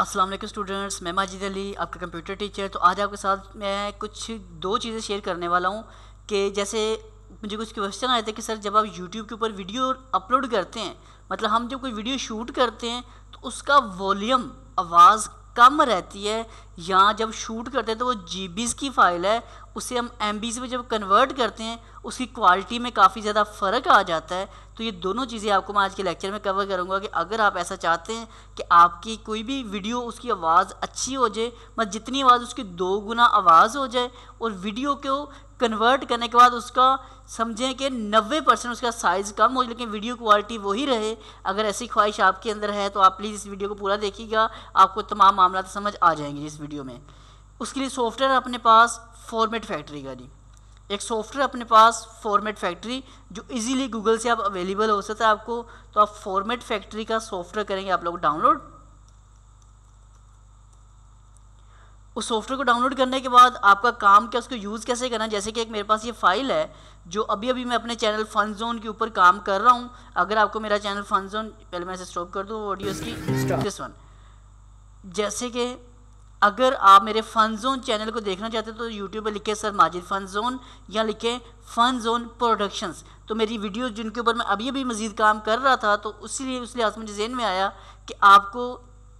अस्सलाम वालेकुम स्टूडेंट्स मैं माजिद अली आपका कंप्यूटर टीचर तो आज आपके साथ मैं कुछ दो चीज़ें शेयर करने वाला हूँ कि जैसे मुझे कुछ क्वेश्चन आए थे कि सर जब आप यूट्यूब के ऊपर वीडियो अपलोड करते हैं मतलब हम जब कोई वीडियो शूट करते हैं तो उसका वॉल्यूम आवाज़ कम रहती है या जब शूट करते हैं तो वो जी की फ़ाइल है उसे हम एम में जब कन्वर्ट करते हैं उसकी क्वालिटी में काफ़ी ज़्यादा फ़र्क आ जाता है तो ये दोनों चीज़ें आपको मैं आज के लेक्चर में कवर करूँगा कि अगर आप ऐसा चाहते हैं कि आपकी कोई भी वीडियो उसकी आवाज़ अच्छी हो जाए मतलब जितनी आवाज़ उसकी दो गुना आवाज़ हो जाए और वीडियो को कन्वर्ट करने के बाद उसका समझें कि 90 परसेंट उसका साइज़ कम हो लेकिन वीडियो क्वालिटी वही रहे अगर ऐसी ख्वाहिश आपके अंदर है तो आप प्लीज़ इस वीडियो को पूरा देखिएगा आपको तमाम मामला समझ आ जाएंगे इस वीडियो में उसके लिए सॉफ्टवेयर अपने पास फॉर्मेट फैक्ट्री का जी एक सॉफ्टवेयर अपने पास फॉर्मेट फैक्ट्री जो इजीली गूगल से आप अवेलेबल हो सकता है आपको तो आप फॉर्मेट फैक्ट्री का सॉफ्टवेयर करेंगे आप लोग डाउनलोड उस सॉफ्टवेयर को डाउनलोड करने के बाद आपका काम क्या उसको यूज़ कैसे करना है जैसे कि एक मेरे पास ये फाइल है जो अभी अभी मैं अपने चैनल फन जोन के ऊपर काम कर रहा हूँ अगर आपको मेरा चैनल फन जोन पहले मैं इसे स्टॉप कर दूँ ऑडियो इसकी दिस वन जैसे कि अगर आप मेरे फ़न जोन चैनल को देखना चाहते हैं तो यूट्यूब पर लिखें सर माजिद फ़न जोन या लिखें फ़न जोन प्रोडक्शंस तो मेरी वीडियो जिनके ऊपर मैं अभी अभी मज़ीद काम कर रहा था तो उसी लिए उस लिहाज मुझे जहन में आया कि आपको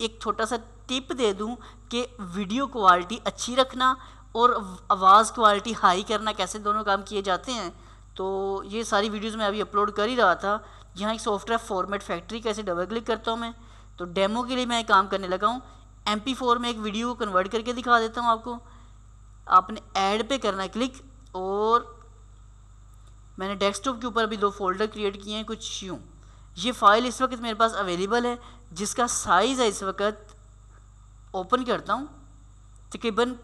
एक छोटा सा टिप दे दूँ कि वीडियो क्वालिटी अच्छी रखना और आवाज़ क्वालिटी हाई करना कैसे दोनों काम किए जाते हैं तो ये सारी वीडियोज़ मैं अभी अपलोड कर ही रहा था यहाँ एक सॉफ्टवेयर फॉर्मेट फैक्ट्री कैसे डबल क्लिक करता हूँ मैं तो डेमो के लिए मैं काम करने लगा हूँ एम पी फोर में एक वीडियो को कन्वर्ट करके दिखा देता हूँ आपको आपने ऐड पे करना है क्लिक और मैंने डेस्कटॉप के ऊपर अभी दो फोल्डर क्रिएट किए हैं कुछ यूँ ये फ़ाइल इस वक्त मेरे पास अवेलेबल है जिसका साइज़ है इस वक्त ओपन करता हूँ तकरीबन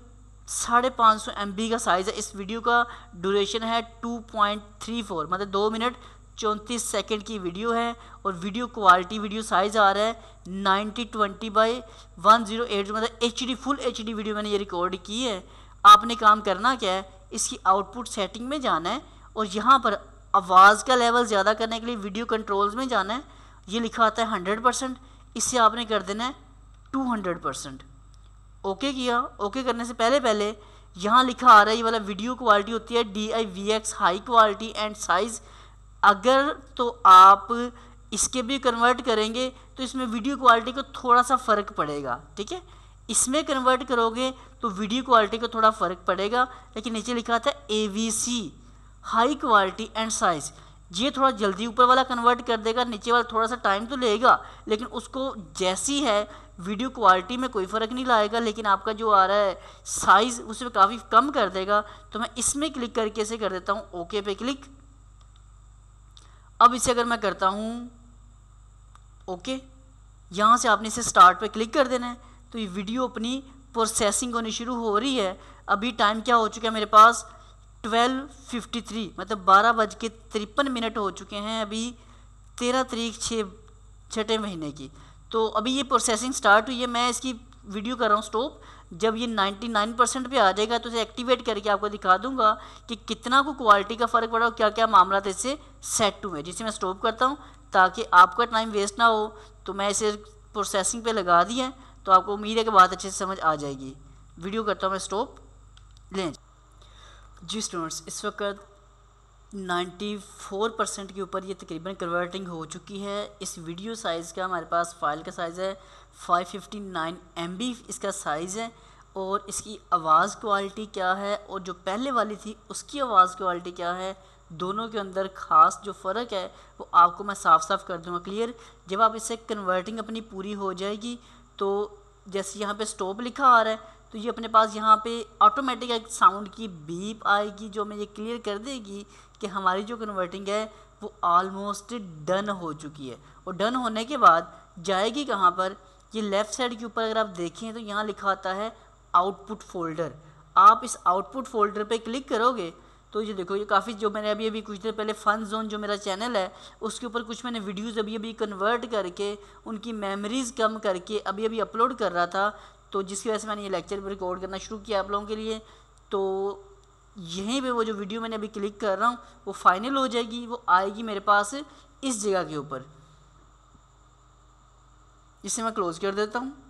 साढ़े पाँच सौ एम का साइज़ है इस वीडियो का ड्यूरेशन है टू पॉइंट थ्री फोर मतलब दो मिनट चौंतीस सेकेंड की वीडियो है और वीडियो क्वालिटी वीडियो साइज़ आ रहा है ninety twenty by one zero eight मतलब H D full H D video मैंने ये रिकॉर्ड की है आपने काम करना क्या है इसकी आउटपुट सेटिंग में जाना है और यहाँ पर आवाज़ का लेवल ज़्यादा करने के लिए वीडियो कंट्रोल्स में जाना है ये लिखा आता है हंड्रेड परसेंट इससे आपने कर देना है टू हंड्रेड परसेंट ओके किया ओके करने से पहले पहले यहाँ लिखा आ रहा है ये वाला वीडियो क्वालिटी होती है D I V X high quality and size अगर तो आप इसके भी कन्वर्ट करेंगे तो इसमें वीडियो क्वालिटी को थोड़ा सा फ़र्क पड़ेगा ठीक है इसमें कन्वर्ट करोगे तो वीडियो क्वालिटी को थोड़ा फ़र्क पड़ेगा लेकिन नीचे लिखा था A V C high quality and size ये थोड़ा जल्दी ऊपर वाला कन्वर्ट कर देगा नीचे वाला थोड़ा सा टाइम तो लेगा लेकिन उसको जैसी है वीडियो क्वालिटी में कोई फ़र्क नहीं लाएगा लेकिन आपका जो आ रहा है साइज़ उसमें काफ़ी कम कर देगा तो मैं इसमें क्लिक करके से कर देता हूँ ओके पे क्लिक अब इसे अगर मैं करता हूँ ओके यहाँ से आपने इसे स्टार्ट पे क्लिक कर देना है तो ये वीडियो अपनी प्रोसेसिंग होनी शुरू हो रही है अभी टाइम क्या हो चुका है मेरे पास 12:53 मतलब बारह बज के तिरपन मिनट हो चुके हैं अभी तेरह तारीख छः छठे महीने की तो अभी ये प्रोसेसिंग स्टार्ट हुई है मैं इसकी वीडियो कर रहा हूँ स्टॉप जब ये 99 परसेंट पर आ जाएगा तो इसे एक्टिवेट करके आपको दिखा दूंगा कि कितना को क्वालिटी का फ़र्क पड़ा और क्या क्या मामला इससे सेट टू में जिसे मैं स्टॉप करता हूँ ताकि आपका टाइम वेस्ट ना हो तो मैं इसे प्रोसेसिंग पे लगा दी है तो आपको उम्मीद है कि बात अच्छे से समझ आ जाएगी वीडियो करता हूँ मैं स्टॉप लें जी स्टूडेंट्स इस वक्त 94 परसेंट के ऊपर ये तकरीबन कन्वर्टिंग हो चुकी है इस वीडियो साइज़ का हमारे पास फ़ाइल का साइज़ है 559 एमबी इसका साइज़ है और इसकी आवाज़ क्वालिटी क्या है और जो पहले वाली थी उसकी आवाज़ क्वालिटी क्या है दोनों के अंदर ख़ास जो फ़र्क है वो आपको मैं साफ साफ कर दूंगा क्लियर जब आप इसे कन्वर्टिंग अपनी पूरी हो जाएगी तो जैसे यहाँ पे स्टॉप लिखा आ रहा है तो ये अपने पास यहाँ पे ऑटोमेटिक एक साउंड की बीप आएगी जो हमें ये क्लियर कर देगी कि हमारी जो कन्वर्टिंग है वो आलमोस्ट डन हो चुकी है और डन होने के बाद जाएगी कहाँ पर ये लेफ़्ट साइड के ऊपर अगर आप देखें तो यहाँ लिखा आता है आउटपुट फ़ोल्डर आप इस आउटपुट फ़ोल्डर पे क्लिक करोगे तो ये देखो ये काफ़ी जो मैंने अभी अभी कुछ देर पहले फ़न जोन जो मेरा चैनल है उसके ऊपर कुछ मैंने वीडियोस अभी अभी कन्वर्ट करके उनकी मेमोरीज़ कम करके अभी अभी अपलोड कर रहा था तो जिसकी वजह से मैंने ये लेक्चर रिकॉर्ड करना शुरू किया आप लोगों के लिए तो यहीं पर वो जो वीडियो मैंने अभी क्लिक कर रहा हूँ वो फाइनल हो जाएगी वो आएगी मेरे पास इस जगह के ऊपर इसे मैं क्लोज़ कर देता हूँ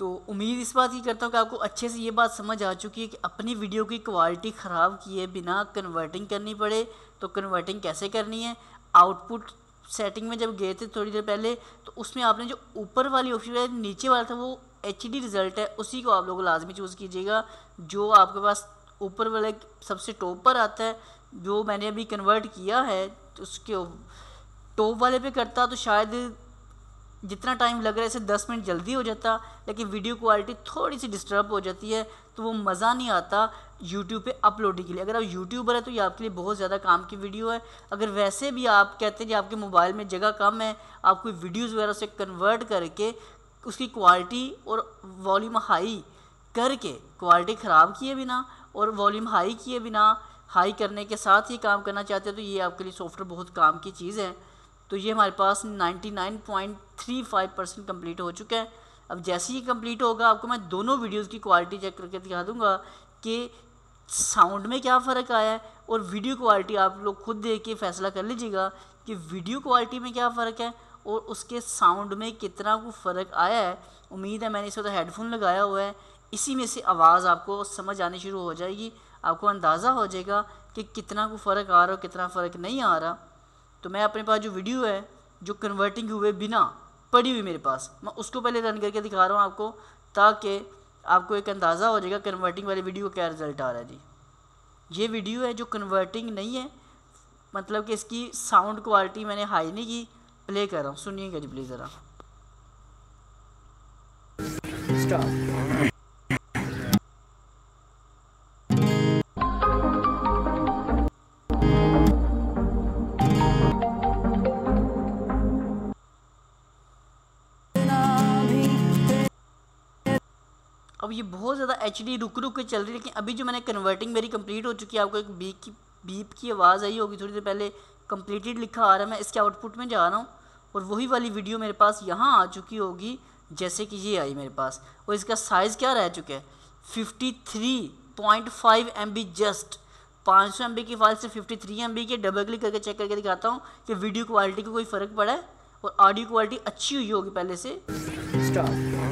तो उम्मीद इस बात की करता हूँ कि आपको अच्छे से ये बात समझ आ चुकी है कि अपनी वीडियो की क्वालिटी ख़राब किए बिना कन्वर्टिंग करनी पड़े तो कन्वर्टिंग कैसे करनी है आउटपुट सेटिंग में जब गए थे थोड़ी देर पहले तो उसमें आपने जो ऊपर वाली ऑप्शन है नीचे वाला था वो एच रिज़ल्ट है उसी को आप लोग लाजमी चूज़ कीजिएगा जो आपके पास ऊपर वाले सबसे टॉप पर आता है जो मैंने अभी कन्वर्ट किया है तो उसके टॉप वाले पे करता तो शायद जितना टाइम लग रहा है इसे दस मिनट जल्दी हो जाता लेकिन वीडियो क्वालिटी थोड़ी सी डिस्टर्ब हो जाती है तो वो मज़ा नहीं आता यूट्यूब पे अपलोडिंग के लिए अगर आप यूट्यूबर है तो ये आपके लिए बहुत ज़्यादा काम की वीडियो है अगर वैसे भी आप कहते हैं कि आपके मोबाइल में जगह कम है आप कोई वीडियोज़ वगैरह से कन्वर्ट करके उसकी क्वालिटी और वॉल्यूम हाई करके क्वालिटी ख़राब किए बिना और वॉल्यूम हाई किए बिना हाई करने के साथ ही काम करना चाहते हैं तो ये आपके लिए सॉफ्टवेयर बहुत काम की चीज़ है तो ये हमारे पास 99.35 परसेंट कम्प्लीट हो चुका है अब जैसे ही कम्प्लीट होगा आपको मैं दोनों वीडियोस की क्वालिटी चेक करके दिखा दूंगा कि साउंड में क्या फ़र्क आया है और वीडियो क्वालिटी आप लोग खुद देख के फैसला कर लीजिएगा कि वीडियो क्वालिटी में क्या फ़र्क है और उसके साउंड में कितना को फ़र्क आया है उम्मीद है मैंने इस तो हेडफोन लगाया हुआ है इसी में से आवाज़ आपको समझ आनी शुरू हो जाएगी आपको अंदाज़ा हो जाएगा कि कितना को फ़र्क आ रहा है कितना फ़र्क नहीं आ रहा तो मैं अपने पास जो वीडियो है जो कन्वर्टिंग हुए बिना पड़ी हुई मेरे पास मैं उसको पहले रन करके दिखा रहा हूँ आपको ताकि आपको एक अंदाज़ा हो जाएगा कन्वर्टिंग वाली वीडियो का क्या रिज़ल्ट आ रहा है जी ये वीडियो है जो कन्वर्टिंग नहीं है मतलब कि इसकी साउंड क्वालिटी मैंने हाई नहीं की प्ले कर रहा हूँ सुनिएगा जी प्लीज़ ज़रा अब ये बहुत ज़्यादा एच डी रुक रुक के चल रही है लेकिन अभी जो मैंने कन्वर्टिंग मेरी कंप्लीट हो चुकी है आपको एक बीप की बीप की आवाज़ आई होगी थोड़ी देर पहले कंप्लीटेड लिखा आ रहा है मैं इसके आउटपुट में जा रहा हूँ और वही वाली वीडियो मेरे पास यहाँ आ चुकी होगी जैसे कि ये आई मेरे पास और इसका साइज़ क्या रह चुका है fifty three point five M B just पाँच सौ एम बी की फाइल से फिफ्टी थ्री एम बी के डबल क्लिक करके चेक करके दिखाता हूँ कि वीडियो क्वालिटी को कोई फ़र्क पड़ा है और ऑडियो क्वालिटी अच्छी हुई होगी पहले से स्टार्ट